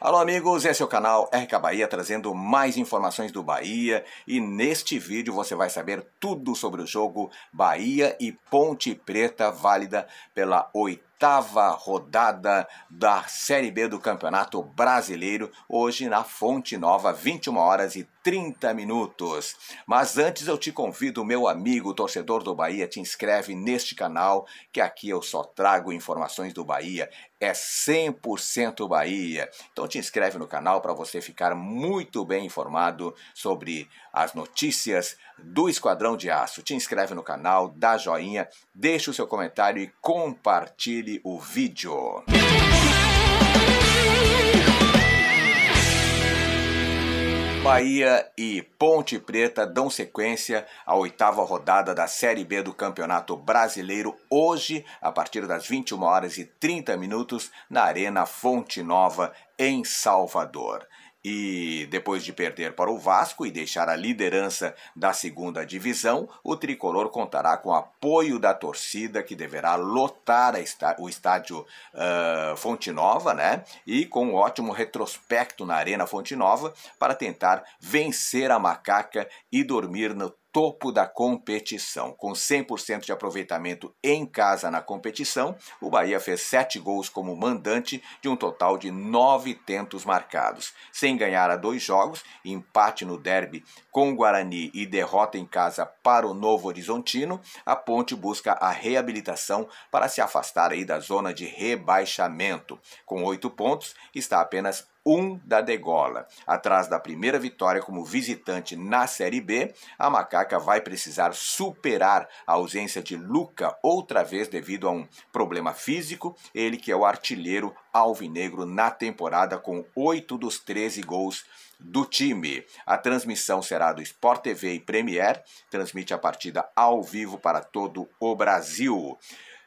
Alô amigos, esse é o canal RK Bahia trazendo mais informações do Bahia e neste vídeo você vai saber tudo sobre o jogo Bahia e Ponte Preta válida pela oitava oitava rodada da Série B do Campeonato Brasileiro, hoje na Fonte Nova, 21 horas e 30 minutos. Mas antes eu te convido, meu amigo torcedor do Bahia, te inscreve neste canal, que aqui eu só trago informações do Bahia, é 100% Bahia. Então te inscreve no canal para você ficar muito bem informado sobre as notícias do Esquadrão de Aço. Te inscreve no canal, dá joinha, deixa o seu comentário e compartilha dele o vídeo. Bahia e Ponte Preta dão sequência à oitava rodada da Série B do Campeonato Brasileiro hoje, a partir das 21 horas e 30 minutos, na Arena Fonte Nova, em Salvador. E depois de perder para o Vasco e deixar a liderança da segunda divisão, o tricolor contará com apoio da torcida que deverá lotar o estádio uh, Fonte Nova, né? E com um ótimo retrospecto na Arena Fonte Nova para tentar vencer a macaca e dormir no topo da competição. Com 100% de aproveitamento em casa na competição, o Bahia fez 7 gols como mandante de um total de 9 tentos marcados. Sem ganhar a dois jogos, empate no derby com o Guarani e derrota em casa para o Novo Horizontino, a Ponte busca a reabilitação para se afastar aí da zona de rebaixamento. Com 8 pontos, está apenas 1 da degola. Atrás da primeira vitória como visitante na Série B, a Macaca vai precisar superar a ausência de Luca outra vez devido a um problema físico, ele que é o artilheiro alvinegro na temporada com 8 dos 13 gols do time. A transmissão será do Sport TV e Premier, transmite a partida ao vivo para todo o Brasil.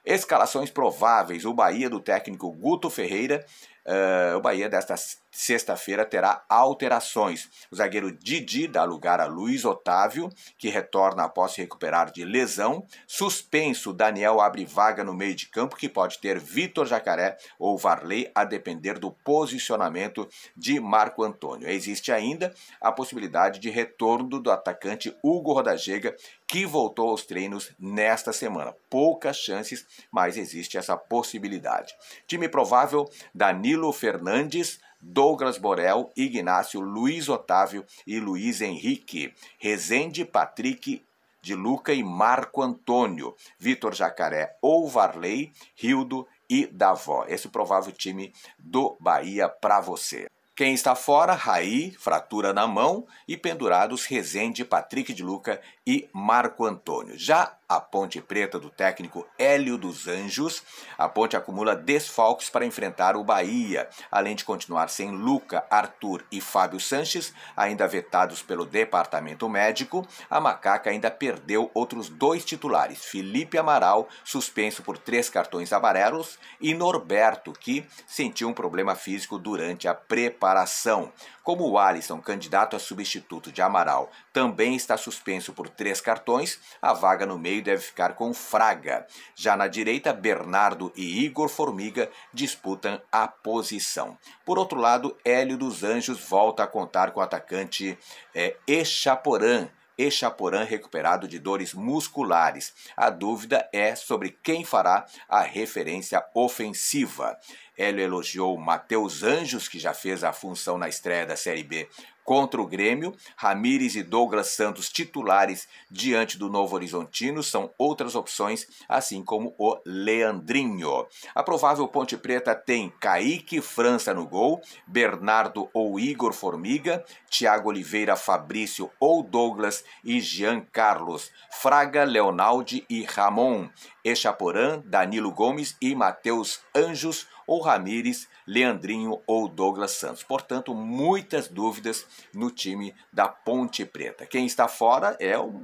Escalações prováveis: o Bahia do técnico Guto Ferreira Uh, o Bahia desta sexta-feira terá alterações. O zagueiro Didi dá lugar a Luiz Otávio, que retorna após se recuperar de lesão. Suspenso, Daniel abre vaga no meio de campo, que pode ter Vitor Jacaré ou Varley, a depender do posicionamento de Marco Antônio. Existe ainda a possibilidade de retorno do atacante Hugo Rodagega, que voltou aos treinos nesta semana. Poucas chances, mas existe essa possibilidade. Time provável, Danilo Danilo Fernandes, Douglas Borel, Ignácio, Luiz Otávio e Luiz Henrique, Rezende, Patrick de Luca e Marco Antônio, Vitor Jacaré ou Varley, Rildo e Davó. Esse é provável time do Bahia para você. Quem está fora, Raí, fratura na mão e pendurados Rezende, Patrick de Luca e Marco Antônio. Já a Ponte Preta do técnico Hélio dos Anjos. A Ponte acumula desfalques para enfrentar o Bahia, além de continuar sem Luca, Arthur e Fábio Sanches, ainda vetados pelo departamento médico. A Macaca ainda perdeu outros dois titulares, Felipe Amaral, suspenso por três cartões amarelos, e Norberto, que sentiu um problema físico durante a preparação. Como o Alisson, candidato a substituto de Amaral, também está suspenso por três cartões, a vaga no meio deve ficar com Fraga. Já na direita, Bernardo e Igor Formiga disputam a posição. Por outro lado, Hélio dos Anjos volta a contar com o atacante é, Echaporã. Echaporã recuperado de dores musculares. A dúvida é sobre quem fará a referência ofensiva. Hélio elogiou Matheus Anjos, que já fez a função na estreia da Série B contra o Grêmio. Ramires e Douglas Santos, titulares diante do Novo Horizontino, são outras opções, assim como o Leandrinho. A provável Ponte Preta tem Kaique França no gol, Bernardo ou Igor Formiga, Thiago Oliveira, Fabrício ou Douglas e Jean Carlos, Fraga, Leonaldi e Ramon, Echaporã, Danilo Gomes e Matheus Anjos ou Ramires, Leandrinho ou Douglas Santos. Portanto, muitas dúvidas no time da Ponte Preta. Quem está fora é o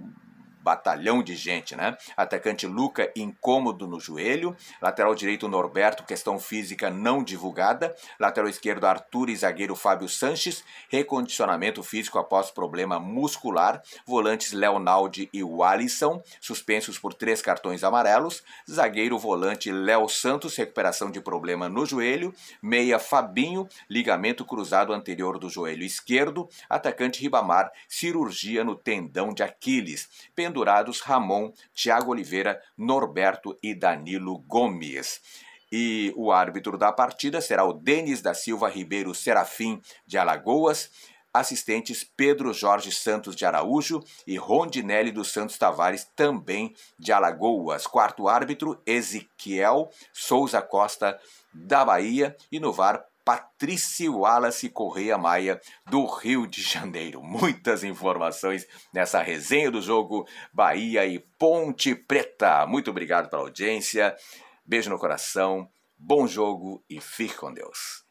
batalhão de gente, né? Atacante Luca, incômodo no joelho. Lateral direito, Norberto, questão física não divulgada. Lateral esquerdo, Arthur e zagueiro Fábio Sanches. Recondicionamento físico após problema muscular. Volantes, Leonaldi e Wallison, suspensos por três cartões amarelos. Zagueiro, volante, Léo Santos, recuperação de problema no joelho. Meia, Fabinho, ligamento cruzado anterior do joelho esquerdo. Atacante Ribamar, cirurgia no tendão de Aquiles. Pendo pendurados Ramon, Tiago Oliveira, Norberto e Danilo Gomes. E o árbitro da partida será o Denis da Silva Ribeiro Serafim de Alagoas, assistentes Pedro Jorge Santos de Araújo e Rondinelli dos Santos Tavares, também de Alagoas. Quarto árbitro, Ezequiel Souza Costa da Bahia, e no VAR Patrício Wallace Correia Maia, do Rio de Janeiro. Muitas informações nessa resenha do jogo Bahia e Ponte Preta. Muito obrigado pela audiência, beijo no coração, bom jogo e fique com Deus.